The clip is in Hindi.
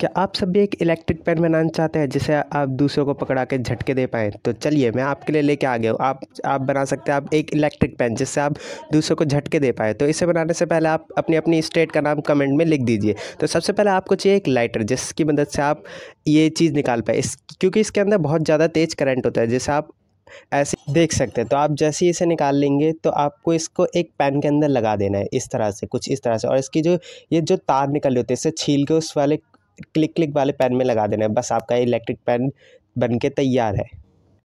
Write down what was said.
क्या आप सब भी एक इलेक्ट्रिक पेन बनाना चाहते हैं जिसे आप दूसरों को पकड़ा के झटके दे पाएँ तो चलिए मैं आपके लिए लेके आ गया हूँ आप आप बना सकते हैं आप एक इलेक्ट्रिक पेन जिससे आप दूसरों को झटके दे पाएँ तो इसे बनाने से पहले आप अपनी अपनी स्टेट का नाम कमेंट में लिख दीजिए तो सबसे पहले आपको चाहिए एक लाइटर जिसकी मदद से आप ये चीज़ निकाल पाए इस क्योंकि इसके अंदर बहुत ज़्यादा तेज़ करंट होता है जैसे आप ऐसे देख सकते हैं तो आप जैसे ही इसे निकाल लेंगे तो आपको इसको एक पैन के अंदर लगा देना है इस तरह से कुछ इस तरह से और इसकी जो ये जो तार निकल रही होती है इसे छील के उस वाले क्लिक क्लिक वाले पैन में लगा देना है बस आपका इलेक्ट्रिक पैन बन के तैयार है